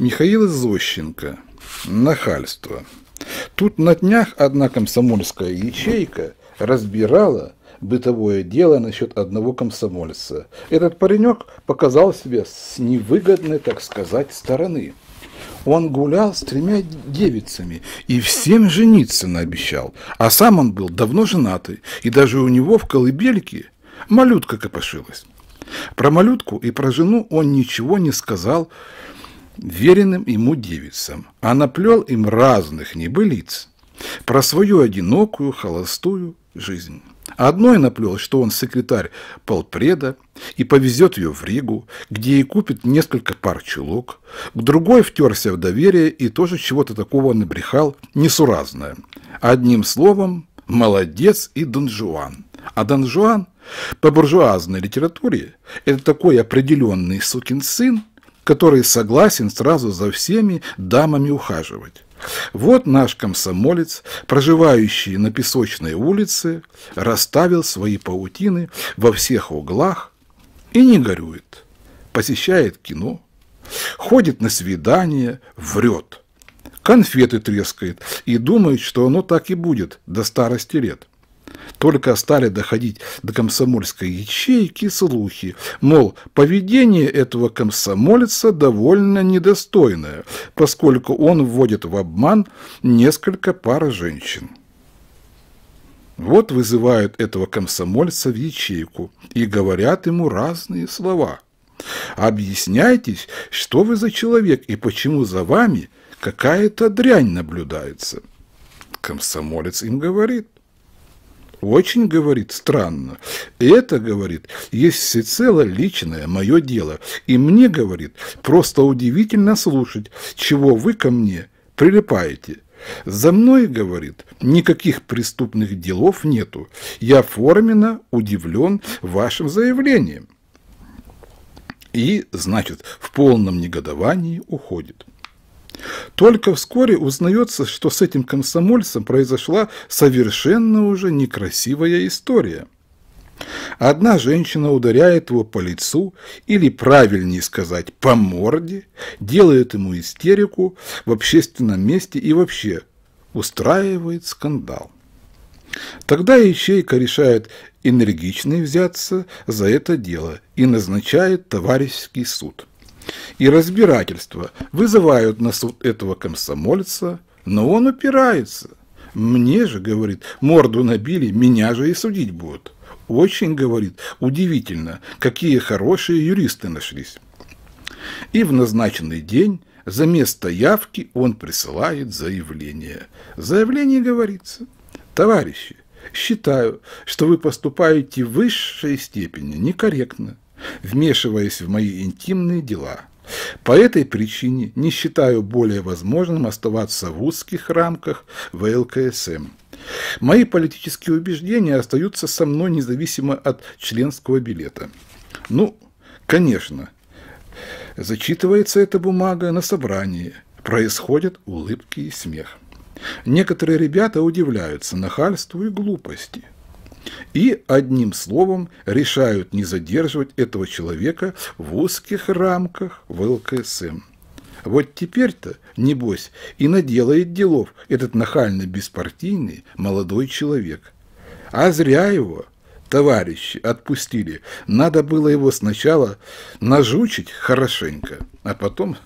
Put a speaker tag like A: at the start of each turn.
A: Михаил Зощенко. Нахальство. Тут на днях одна комсомольская ячейка разбирала бытовое дело насчет одного комсомольца. Этот паренек показал себя с невыгодной, так сказать, стороны. Он гулял с тремя девицами и всем жениться наобещал. А сам он был давно женатый, и даже у него в колыбельке малютка копошилась. Про малютку и про жену он ничего не сказал, веренным ему девицам, а наплел им разных небылиц про свою одинокую, холостую жизнь. Одной наплел, что он секретарь полпреда и повезет ее в Ригу, где и купит несколько пар чулок. К другой втерся в доверие и тоже чего-то такого набрехал несуразное. Одним словом, молодец и донжуан. А донжуан по буржуазной литературе – это такой определенный сукин сын, который согласен сразу за всеми дамами ухаживать. Вот наш комсомолец, проживающий на песочной улице, расставил свои паутины во всех углах и не горюет, посещает кино, ходит на свидание, врет, конфеты трескает и думает, что оно так и будет до старости лет. Только стали доходить до комсомольской ячейки слухи, мол, поведение этого комсомольца довольно недостойное, поскольку он вводит в обман несколько пар женщин. Вот вызывают этого комсомольца в ячейку и говорят ему разные слова. Объясняйтесь, что вы за человек и почему за вами какая-то дрянь наблюдается. Комсомолец им говорит, очень, говорит, странно. Это, говорит, есть всецело личное мое дело. И мне, говорит, просто удивительно слушать, чего вы ко мне прилипаете. За мной, говорит, никаких преступных делов нету. Я форменно удивлен вашим заявлением. И, значит, в полном негодовании уходит. Только вскоре узнается, что с этим комсомольцем произошла совершенно уже некрасивая история. Одна женщина ударяет его по лицу, или, правильнее сказать, по морде, делает ему истерику в общественном месте и вообще устраивает скандал. Тогда ячейка решает энергично взяться за это дело и назначает товарищеский суд – и разбирательства. Вызывают на суд этого комсомольца, но он упирается. Мне же, говорит, морду набили, меня же и судить будут. Очень, говорит, удивительно, какие хорошие юристы нашлись. И в назначенный день за место явки он присылает заявление. Заявление, говорится, товарищи, считаю, что вы поступаете в высшей степени некорректно вмешиваясь в мои интимные дела. По этой причине не считаю более возможным оставаться в узких рамках ВЛКСМ. Мои политические убеждения остаются со мной независимо от членского билета. Ну, конечно, зачитывается эта бумага на собрании, происходят улыбки и смех. Некоторые ребята удивляются нахальству и глупости – и одним словом решают не задерживать этого человека в узких рамках ВЛКСМ. Вот теперь-то, небось, и наделает делов этот нахально беспартийный молодой человек. А зря его, товарищи, отпустили. Надо было его сначала нажучить хорошенько, а потом